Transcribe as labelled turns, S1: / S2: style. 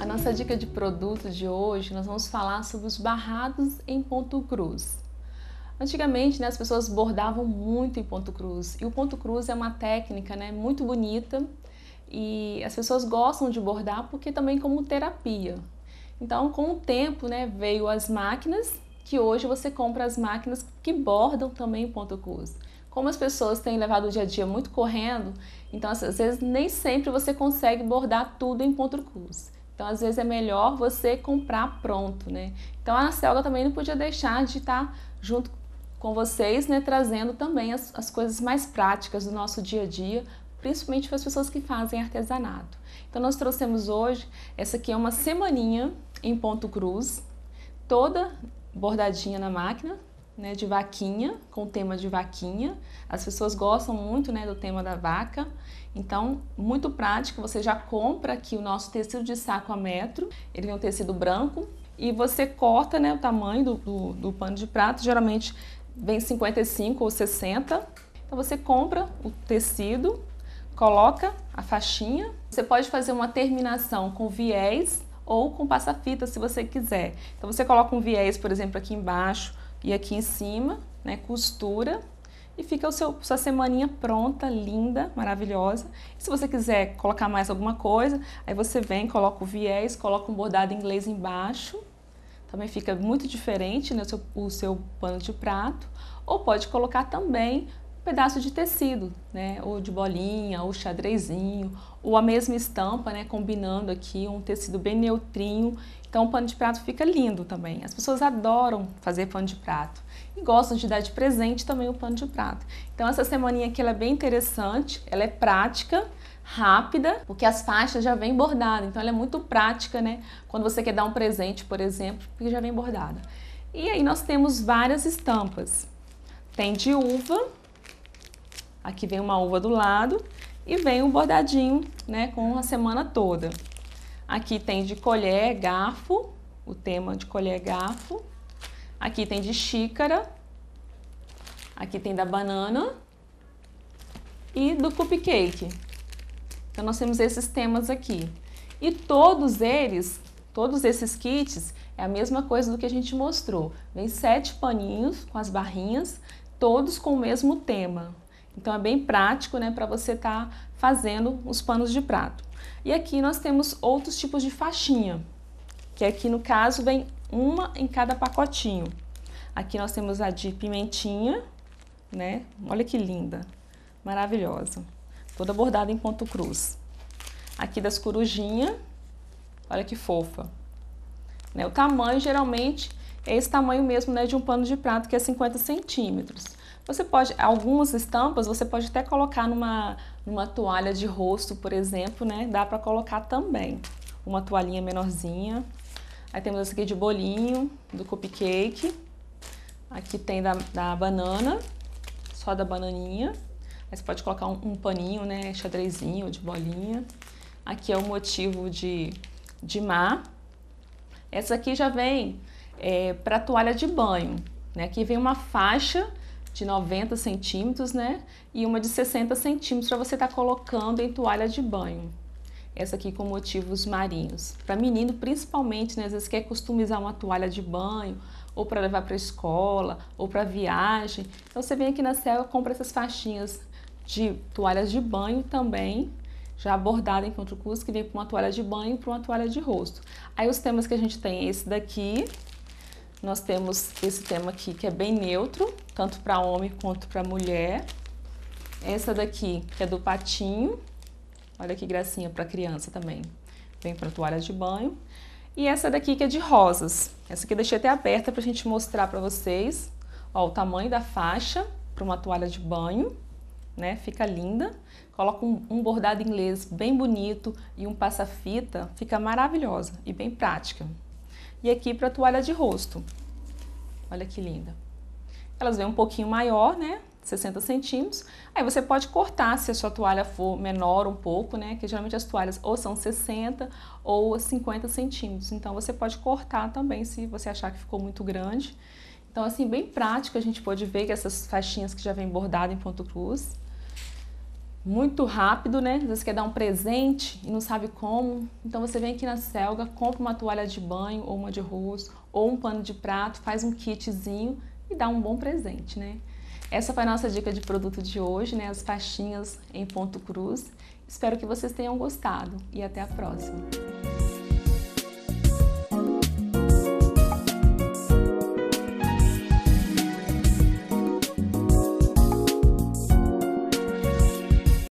S1: a nossa dica de produto de hoje nós vamos falar sobre os barrados em ponto cruz. Antigamente, né, as pessoas bordavam muito em ponto cruz e o ponto cruz é uma técnica, né, muito bonita e as pessoas gostam de bordar porque também como terapia. Então, com o tempo, né, veio as máquinas que hoje você compra as máquinas que bordam também em ponto cruz. Como as pessoas têm levado o dia a dia muito correndo, então às vezes nem sempre você consegue bordar tudo em ponto cruz. Então, às vezes é melhor você comprar pronto, né? Então, a Celga também não podia deixar de estar junto com vocês, né, trazendo também as, as coisas mais práticas do nosso dia a dia, principalmente para as pessoas que fazem artesanato. Então, nós trouxemos hoje, essa aqui é uma semaninha em ponto cruz, toda bordadinha na máquina, né, de vaquinha, com o tema de vaquinha. As pessoas gostam muito né, do tema da vaca. Então, muito prático, você já compra aqui o nosso tecido de saco a metro. Ele vem um tecido branco e você corta né, o tamanho do, do, do pano de prato. Geralmente vem 55 ou 60. Então, você compra o tecido, coloca a faixinha. Você pode fazer uma terminação com viés ou com passa-fita, se você quiser. Então, você coloca um viés, por exemplo, aqui embaixo e aqui em cima, né, costura e fica o seu, sua semaninha pronta, linda, maravilhosa. E se você quiser colocar mais alguma coisa, aí você vem, coloca o viés, coloca um bordado inglês embaixo. Também fica muito diferente né, o, seu, o seu pano de prato. Ou pode colocar também pedaço de tecido, né? Ou de bolinha, ou xadrezinho, ou a mesma estampa, né? Combinando aqui um tecido bem neutrinho. Então o pano de prato fica lindo também. As pessoas adoram fazer pano de prato e gostam de dar de presente também o pano de prato. Então essa semaninha aqui ela é bem interessante, ela é prática, rápida, porque as faixas já vêm bordadas. Então ela é muito prática, né? Quando você quer dar um presente, por exemplo, porque já vem bordada. E aí nós temos várias estampas. Tem de uva, Aqui vem uma uva do lado e vem um bordadinho, né, com a semana toda. Aqui tem de colher, garfo, o tema de colher, garfo. Aqui tem de xícara. Aqui tem da banana e do cupcake. Então nós temos esses temas aqui. E todos eles, todos esses kits, é a mesma coisa do que a gente mostrou. Vem sete paninhos com as barrinhas, todos com o mesmo tema. Então é bem prático né, para você estar tá fazendo os panos de prato. E aqui nós temos outros tipos de faixinha, que aqui no caso vem uma em cada pacotinho. Aqui nós temos a de pimentinha, né? Olha que linda, maravilhosa. Toda bordada em ponto cruz. Aqui das corujinha, olha que fofa. Né? O tamanho geralmente é esse tamanho mesmo né, de um pano de prato, que é 50 centímetros. Você pode, algumas estampas você pode até colocar numa, numa toalha de rosto, por exemplo, né? Dá para colocar também uma toalhinha menorzinha. Aí temos essa aqui de bolinho, do cupcake. Aqui tem da, da banana, só da bananinha. Aí você pode colocar um, um paninho, né? Xadrezinho de bolinha. Aqui é o motivo de, de mar. Essa aqui já vem é, eh, para toalha de banho. Né? Aqui vem uma faixa de 90 centímetros, né? E uma de 60 centímetros para você estar tá colocando em toalha de banho. Essa aqui com motivos marinhos. Para menino, principalmente, né? Às vezes quer customizar uma toalha de banho, ou para levar para escola, ou para viagem. Então você vem aqui na Selva, compra essas faixinhas de toalhas de banho também, já bordada em curso, que vem para uma toalha de banho e para uma toalha de rosto. Aí os temas que a gente tem é esse daqui, nós temos esse tema aqui que é bem neutro, tanto para homem quanto para mulher. Essa daqui, que é do patinho, olha que gracinha para criança também. Vem para toalha de banho. E essa daqui que é de rosas. Essa aqui eu deixei até aberta para a gente mostrar para vocês. Ó, o tamanho da faixa para uma toalha de banho, né? Fica linda. Coloca um, um bordado inglês bem bonito e um passa-fita. Fica maravilhosa e bem prática. E aqui para toalha de rosto. Olha que linda elas vêm um pouquinho maior, né? 60 centímetros. Aí você pode cortar se a sua toalha for menor um pouco, né? Que geralmente as toalhas ou são 60 ou 50 centímetros. Então você pode cortar também se você achar que ficou muito grande. Então, assim, bem prático, a gente pode ver que essas faixinhas que já vem bordada em ponto cruz. Muito rápido, né? Às vezes quer dar um presente e não sabe como. Então você vem aqui na Selga, compra uma toalha de banho ou uma de rosto ou um pano de prato, faz um kitzinho e dar um bom presente, né? Essa foi a nossa dica de produto de hoje, né? As faixinhas em ponto cruz. Espero que vocês tenham gostado e até a próxima.